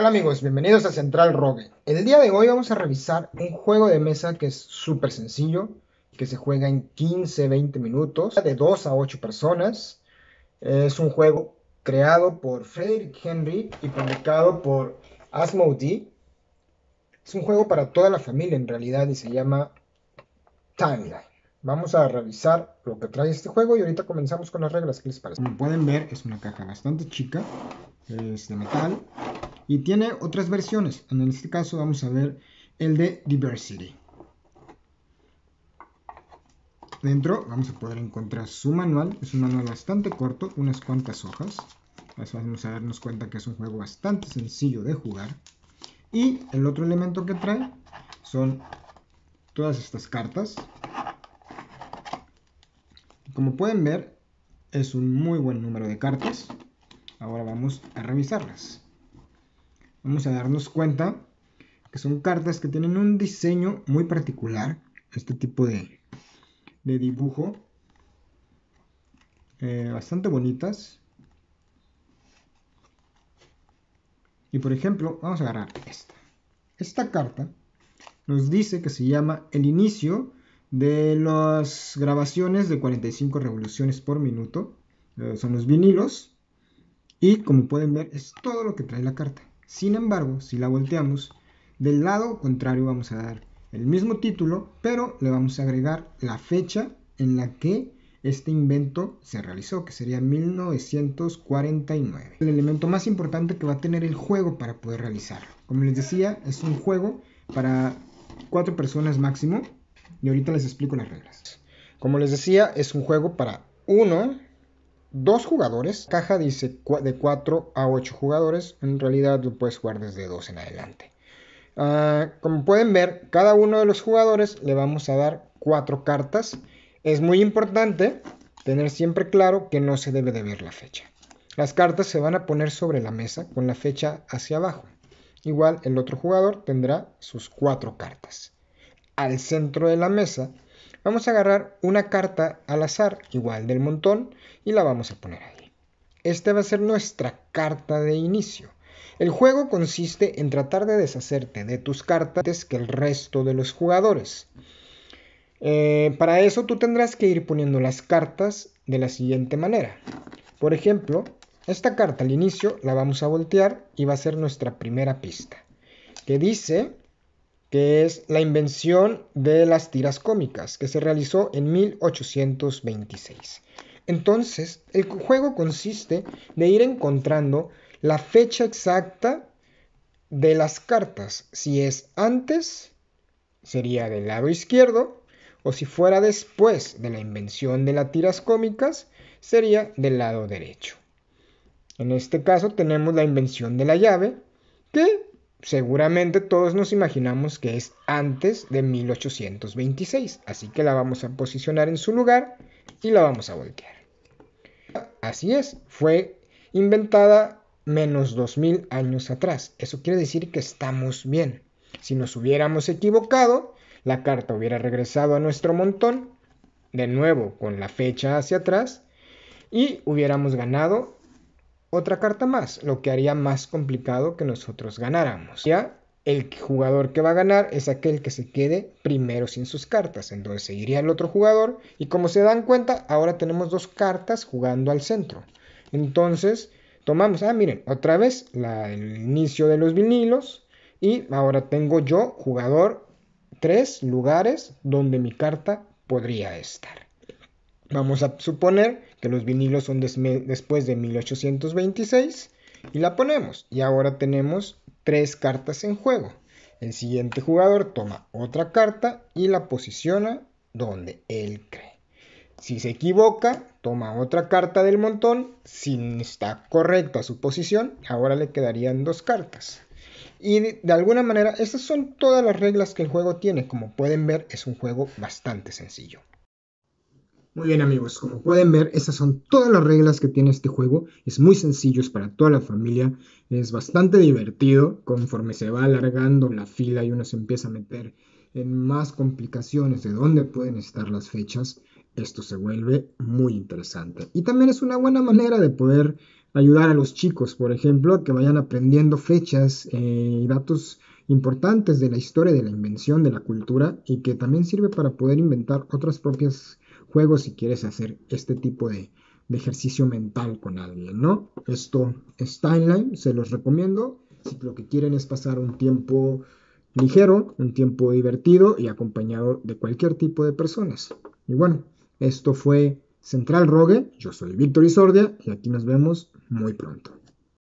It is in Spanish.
Hola amigos, bienvenidos a Central Rogue. El día de hoy vamos a revisar un juego de mesa que es súper sencillo, que se juega en 15-20 minutos, de 2 a 8 personas. Es un juego creado por Frederick Henry y publicado por Asmodee. Es un juego para toda la familia en realidad y se llama Timeline. Vamos a revisar lo que trae este juego y ahorita comenzamos con las reglas. ¿Qué les parece? Como pueden ver, es una caja bastante chica, es de metal, y tiene otras versiones. En este caso vamos a ver el de Diversity. Dentro vamos a poder encontrar su manual. Es un manual bastante corto, unas cuantas hojas. Así vamos a darnos cuenta que es un juego bastante sencillo de jugar. Y el otro elemento que trae son todas estas cartas. Como pueden ver, es un muy buen número de cartas. Ahora vamos a revisarlas vamos a darnos cuenta que son cartas que tienen un diseño muy particular, este tipo de, dibujo, eh, bastante bonitas. Y por ejemplo, vamos a agarrar esta. Esta carta nos dice que se llama el inicio de las grabaciones de 45 revoluciones por minuto. Eh, son los vinilos. Y como pueden ver, es todo lo que trae la carta. Sin embargo, si la volteamos, del lado contrario vamos a dar el mismo título, pero le vamos a agregar la fecha en la que este invento se realizó, que sería 1949. El elemento más importante que va a tener el juego para poder realizarlo. Como les decía, es un juego para cuatro personas máximo. Y ahorita les explico las reglas. Como les decía, es un juego para uno dos jugadores. Caja dice de 4 a 8 jugadores. En realidad lo puedes jugar desde 2 en adelante. Ah, como pueden ver, cada uno de los jugadores le vamos a dar cuatro cartas. Es muy importante tener siempre claro que no se debe de ver la fecha. Las cartas se van a poner sobre la mesa con la fecha hacia abajo. Igual el otro jugador tendrá sus cuatro cartas. Al centro de la mesa Vamos a agarrar una carta al azar, igual del montón, y la vamos a poner ahí. Esta va a ser nuestra carta de inicio. El juego consiste en tratar de deshacerte de tus cartas que el resto de los jugadores. Eh, para eso tú tendrás que ir poniendo las cartas de la siguiente manera. Por ejemplo, esta carta al inicio la vamos a voltear y va a ser nuestra primera pista. Que dice que es la invención de las tiras cómicas, que se realizó en 1826. Entonces, el juego consiste de ir encontrando la fecha exacta de las cartas. Si es antes, sería del lado izquierdo, o si fuera después de la invención de las tiras cómicas, sería del lado derecho. En este caso tenemos la invención de la llave, que seguramente todos nos imaginamos que es antes de 1826, así que la vamos a posicionar en su lugar y la vamos a voltear. Así es, fue inventada menos 2000 años atrás. Eso quiere decir que estamos bien. Si nos hubiéramos equivocado, la carta hubiera regresado a nuestro montón, de nuevo con la fecha hacia atrás, y hubiéramos ganado otra carta más, lo que haría más complicado que nosotros ganáramos. Ya el jugador que va a ganar es aquel que se quede primero sin sus cartas. Entonces seguiría el otro jugador y como se dan cuenta, ahora tenemos dos cartas jugando al centro. Entonces tomamos, ah, miren, otra vez el inicio de los vinilos y ahora tengo yo jugador tres lugares donde mi carta podría estar. Vamos a suponer que los vinilos son después de 1826 y la ponemos. Y ahora tenemos tres cartas en juego. El siguiente jugador toma otra carta y la posiciona donde él cree. Si se equivoca, toma otra carta del montón. Si está correcta su posición, ahora le quedarían dos cartas. Y de, alguna manera, esas son todas las reglas que el juego tiene. Como pueden ver, es un juego bastante sencillo. Muy bien amigos, como pueden ver, esas son todas las reglas que tiene este juego. Es muy sencillo, es para toda la familia. Es bastante divertido conforme se va alargando la fila y uno se empieza a meter en más complicaciones de dónde pueden estar las fechas. Esto se vuelve muy interesante. Y también es una buena manera de poder ayudar a los chicos, por ejemplo, que vayan aprendiendo fechas eh, y datos importantes de la historia, de la invención, de la cultura y que también sirve para poder inventar otras propias juego si quieres hacer este tipo de, ejercicio mental con alguien, ¿no? Esto es Timeline, se los recomiendo. Si lo que quieren es pasar un tiempo ligero, un tiempo divertido y acompañado de cualquier tipo de personas. Y bueno, esto fue Central Rogue, yo soy Víctor Isordia y aquí nos vemos muy pronto.